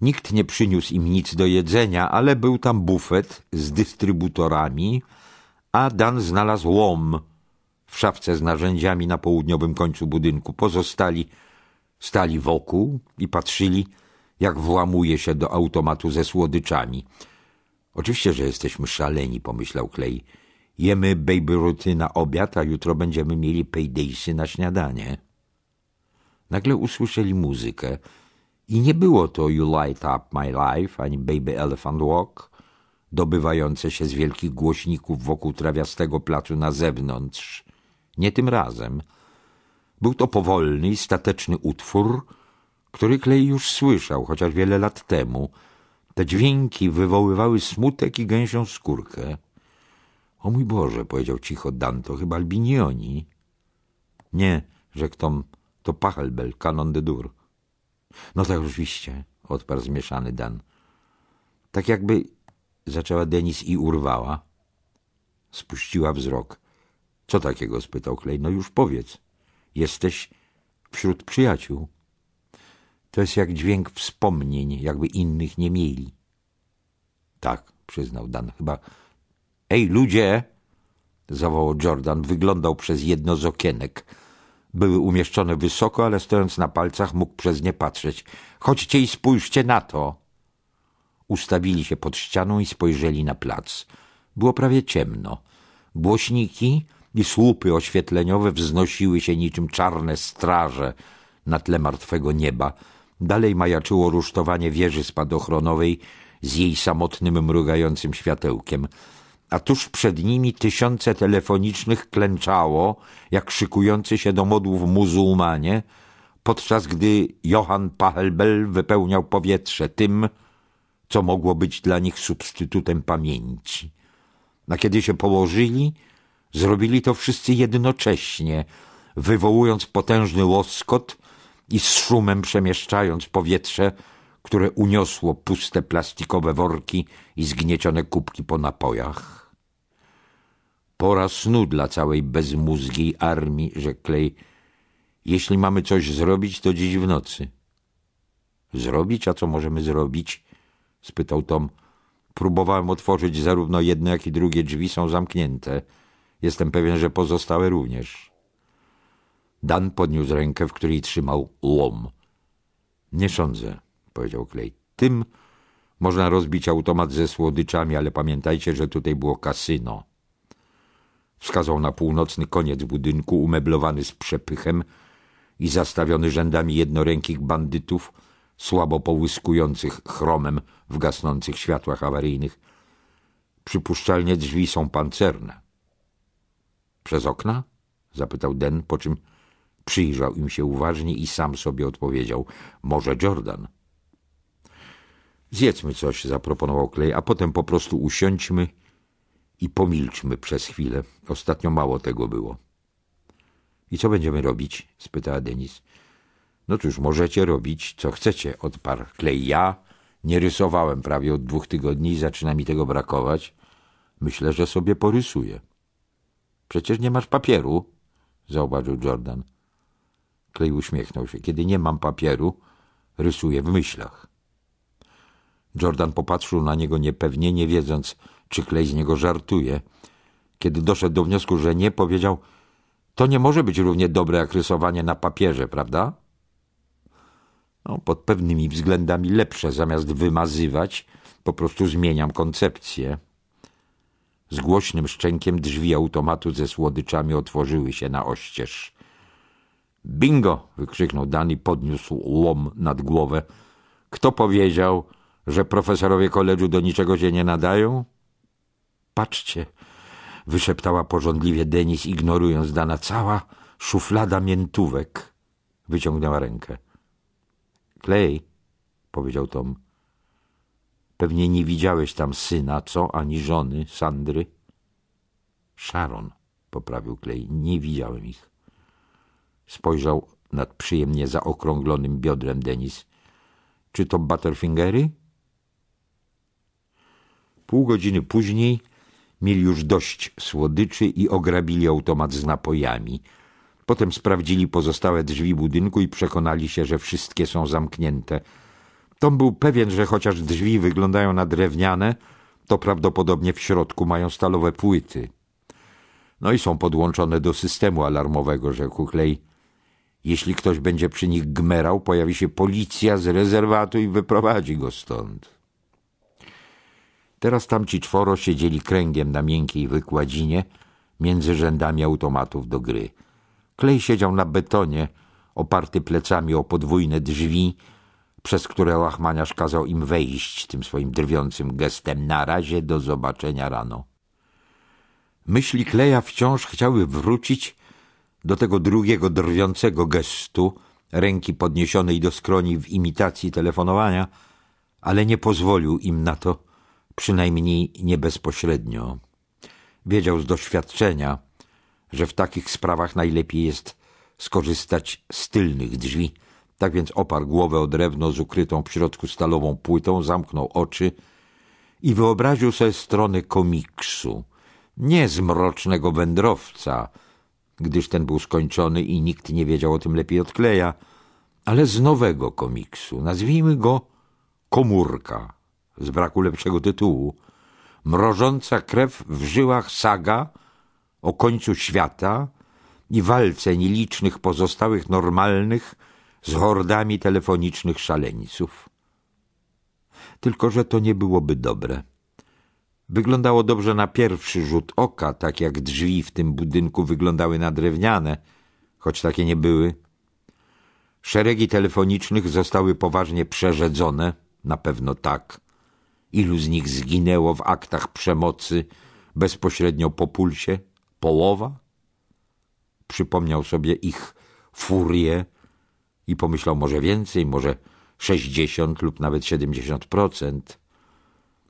Nikt nie przyniósł im nic do jedzenia, ale był tam bufet z dystrybutorami, a Dan znalazł łom w szafce z narzędziami na południowym końcu budynku. Pozostali stali wokół i patrzyli, jak włamuje się do automatu ze słodyczami. Oczywiście, że jesteśmy szaleni, pomyślał Klej. Jemy baby ruty na obiad, a jutro będziemy mieli paydaysy na śniadanie. Nagle usłyszeli muzykę. I nie było to You Light Up My Life ani Baby Elephant Walk, dobywające się z wielkich głośników wokół trawiastego placu na zewnątrz. Nie tym razem. Był to powolny i stateczny utwór, który Klej już słyszał, chociaż wiele lat temu. Te dźwięki wywoływały smutek i gęsią skórkę. O mój Boże, powiedział cicho Danto, chyba Albinioni. Nie, rzekł Tom, to Pachelbel, kanon de Dur. No tak, oczywiście, odparł zmieszany Dan. Tak jakby zaczęła Denis i urwała. Spuściła wzrok. Co takiego? spytał Klej. No już powiedz. Jesteś wśród przyjaciół. To jest jak dźwięk wspomnień, jakby innych nie mieli. Tak, przyznał Dan. Chyba. Ej, ludzie! zawołał Jordan. Wyglądał przez jedno z okienek. Były umieszczone wysoko, ale stojąc na palcach mógł przez nie patrzeć. Chodźcie i spójrzcie na to! Ustawili się pod ścianą i spojrzeli na plac. Było prawie ciemno. Głośniki i słupy oświetleniowe wznosiły się niczym czarne straże na tle martwego nieba. Dalej majaczyło rusztowanie wieży spadochronowej z jej samotnym mrugającym światełkiem a tuż przed nimi tysiące telefonicznych klęczało, jak szykujący się do modłów muzułmanie, podczas gdy Johann Pachelbel wypełniał powietrze tym, co mogło być dla nich substytutem pamięci. Na kiedy się położyli, zrobili to wszyscy jednocześnie, wywołując potężny łoskot i z szumem przemieszczając powietrze które uniosło puste plastikowe worki i zgniecione kubki po napojach. Pora snu dla całej bezmózgiej armii, rzekł Clay. Jeśli mamy coś zrobić, to dziś w nocy. Zrobić? A co możemy zrobić? spytał Tom. Próbowałem otworzyć zarówno jedne, jak i drugie drzwi są zamknięte. Jestem pewien, że pozostałe również. Dan podniósł rękę, w której trzymał łom. Nie sądzę powiedział Klej. Tym można rozbić automat ze słodyczami, ale pamiętajcie, że tutaj było kasyno. Wskazał na północny koniec budynku, umeblowany z przepychem i zastawiony rzędami jednorękich bandytów, słabo połyskujących chromem w gasnących światłach awaryjnych. Przypuszczalnie drzwi są pancerne. Przez okna? zapytał Den, po czym przyjrzał im się uważnie i sam sobie odpowiedział. Może Jordan. Zjedzmy coś, zaproponował Klej, a potem po prostu usiądźmy i pomilczmy przez chwilę. Ostatnio mało tego było. I co będziemy robić? spytała Denis. No cóż, możecie robić, co chcecie, odparł Klej. Ja nie rysowałem prawie od dwóch tygodni i zaczyna mi tego brakować. Myślę, że sobie porysuję. Przecież nie masz papieru, zauważył Jordan. Klej uśmiechnął się. Kiedy nie mam papieru, rysuję w myślach. Jordan popatrzył na niego niepewnie, nie wiedząc, czy Klej z niego żartuje. Kiedy doszedł do wniosku, że nie, powiedział – to nie może być równie dobre jak rysowanie na papierze, prawda? No, pod pewnymi względami lepsze, zamiast wymazywać, po prostu zmieniam koncepcję. Z głośnym szczękiem drzwi automatu ze słodyczami otworzyły się na oścież. Bingo! wykrzyknął Dan i podniósł łom nad głowę. Kto powiedział, że profesorowie koledżu do niczego się nie nadają? Patrzcie, wyszeptała porządliwie Denis, ignorując dana cała szuflada miętówek. Wyciągnęła rękę. Klej, powiedział Tom. Pewnie nie widziałeś tam syna, co, ani żony, Sandry? Sharon, poprawił Klej, nie widziałem ich. Spojrzał nad przyjemnie zaokrąglonym biodrem Denis. Czy to Butterfingery? Pół godziny później mieli już dość słodyczy i ograbili automat z napojami. Potem sprawdzili pozostałe drzwi budynku i przekonali się, że wszystkie są zamknięte. Tom był pewien, że chociaż drzwi wyglądają na drewniane, to prawdopodobnie w środku mają stalowe płyty. No i są podłączone do systemu alarmowego, rzekł Klej. Jeśli ktoś będzie przy nich gmerał, pojawi się policja z rezerwatu i wyprowadzi go stąd. Teraz tamci czworo siedzieli kręgiem na miękkiej wykładzinie między rzędami automatów do gry. Klej siedział na betonie, oparty plecami o podwójne drzwi, przez które łachmaniarz kazał im wejść tym swoim drwiącym gestem. Na razie do zobaczenia rano. Myśli Kleja wciąż chciały wrócić do tego drugiego drwiącego gestu, ręki podniesionej do skroni w imitacji telefonowania, ale nie pozwolił im na to przynajmniej nie bezpośrednio. Wiedział z doświadczenia, że w takich sprawach najlepiej jest skorzystać z tylnych drzwi. Tak więc oparł głowę o drewno z ukrytą w środku stalową płytą, zamknął oczy i wyobraził sobie strony komiksu. Nie z mrocznego wędrowca, gdyż ten był skończony i nikt nie wiedział o tym lepiej od kleja, ale z nowego komiksu. Nazwijmy go komórka z braku lepszego tytułu, mrożąca krew w żyłach saga o końcu świata i walce nielicznych pozostałych normalnych z hordami telefonicznych szaleńców. Tylko, że to nie byłoby dobre. Wyglądało dobrze na pierwszy rzut oka, tak jak drzwi w tym budynku wyglądały na drewniane, choć takie nie były. Szeregi telefonicznych zostały poważnie przerzedzone, na pewno tak, Ilu z nich zginęło w aktach przemocy bezpośrednio po pulsie? Połowa? Przypomniał sobie ich furię i pomyślał może więcej, może sześćdziesiąt lub nawet siedemdziesiąt procent.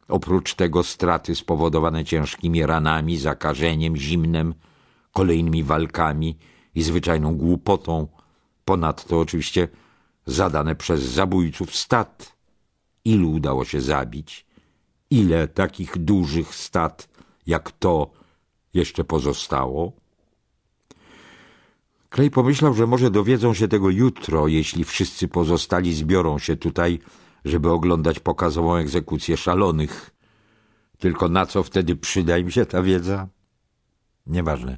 Oprócz tego straty spowodowane ciężkimi ranami, zakażeniem, zimnem, kolejnymi walkami i zwyczajną głupotą, ponadto oczywiście zadane przez zabójców stad. Ilu udało się zabić? ile takich dużych stad jak to jeszcze pozostało? Klej pomyślał, że może dowiedzą się tego jutro, jeśli wszyscy pozostali zbiorą się tutaj, żeby oglądać pokazową egzekucję szalonych. Tylko na co wtedy przyda im się ta wiedza? Nieważne.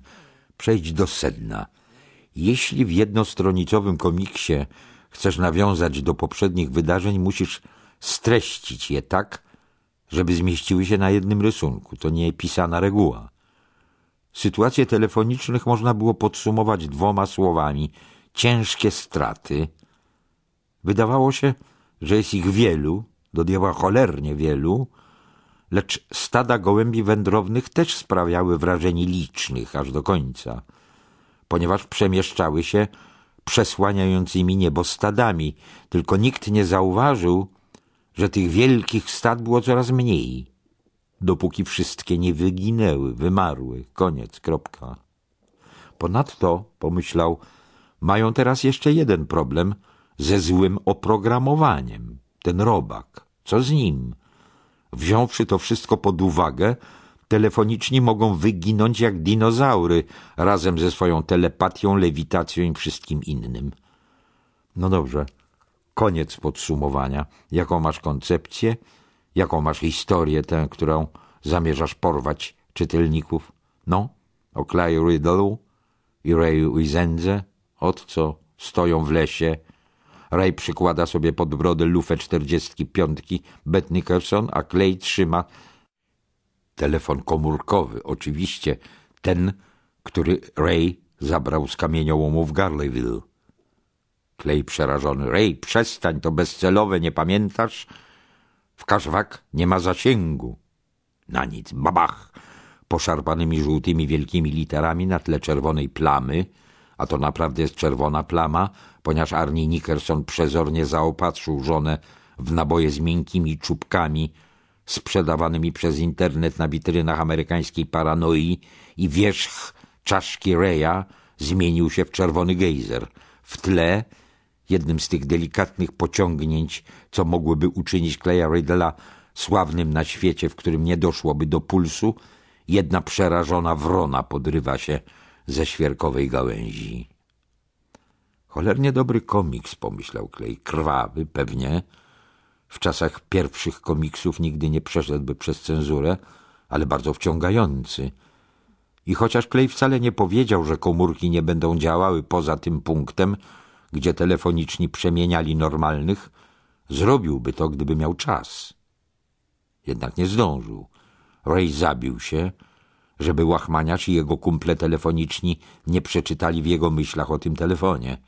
Przejdź do sedna. Jeśli w jednostronicowym komiksie chcesz nawiązać do poprzednich wydarzeń, musisz streścić je tak, żeby zmieściły się na jednym rysunku. To nie pisana reguła. Sytuacje telefonicznych można było podsumować dwoma słowami: ciężkie straty. Wydawało się, że jest ich wielu, do diabła cholernie wielu, lecz stada gołębi wędrownych też sprawiały wrażenie licznych aż do końca, ponieważ przemieszczały się przesłaniającymi niebo stadami, tylko nikt nie zauważył, że tych wielkich stad było coraz mniej, dopóki wszystkie nie wyginęły, wymarły, koniec, kropka. Ponadto, pomyślał, mają teraz jeszcze jeden problem ze złym oprogramowaniem. Ten robak, co z nim? Wziąwszy to wszystko pod uwagę, telefoniczni mogą wyginąć jak dinozaury razem ze swoją telepatią, lewitacją i wszystkim innym. No dobrze koniec podsumowania. Jaką masz koncepcję? Jaką masz historię tę, którą zamierzasz porwać czytelników? No, o Clay Riddle i Ray Izendze, od co stoją w lesie. Ray przykłada sobie pod brodę lufę czterdziestki piątki Bet Nicholson, a Clay trzyma telefon komórkowy, oczywiście ten, który Ray zabrał z kamieniołomu w Garleyville. Klej przerażony. Rej, przestań, to bezcelowe, nie pamiętasz? W kaszwak nie ma zasięgu. Na nic, babach! Poszarpanymi żółtymi wielkimi literami na tle czerwonej plamy, a to naprawdę jest czerwona plama, ponieważ Arni Nickerson przezornie zaopatrzył żonę w naboje z miękkimi czubkami sprzedawanymi przez internet na witrynach amerykańskiej paranoi i wierzch czaszki Reja zmienił się w czerwony gejzer. W tle jednym z tych delikatnych pociągnięć, co mogłyby uczynić Kleja Riddla sławnym na świecie, w którym nie doszłoby do pulsu, jedna przerażona wrona podrywa się ze świerkowej gałęzi. Cholernie dobry komiks, pomyślał Klej, krwawy pewnie. W czasach pierwszych komiksów nigdy nie przeszedłby przez cenzurę, ale bardzo wciągający. I chociaż Klej wcale nie powiedział, że komórki nie będą działały poza tym punktem, gdzie telefoniczni przemieniali normalnych, zrobiłby to, gdyby miał czas. Jednak nie zdążył. Ray zabił się, żeby łachmaniacz i jego kumple telefoniczni nie przeczytali w jego myślach o tym telefonie.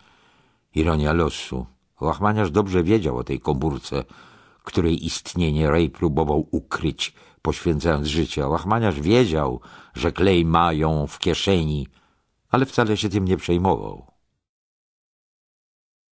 Ironia losu. Łachmaniarz dobrze wiedział o tej komórce, której istnienie Ray próbował ukryć, poświęcając życie. Łachmaniarz wiedział, że klej mają w kieszeni, ale wcale się tym nie przejmował.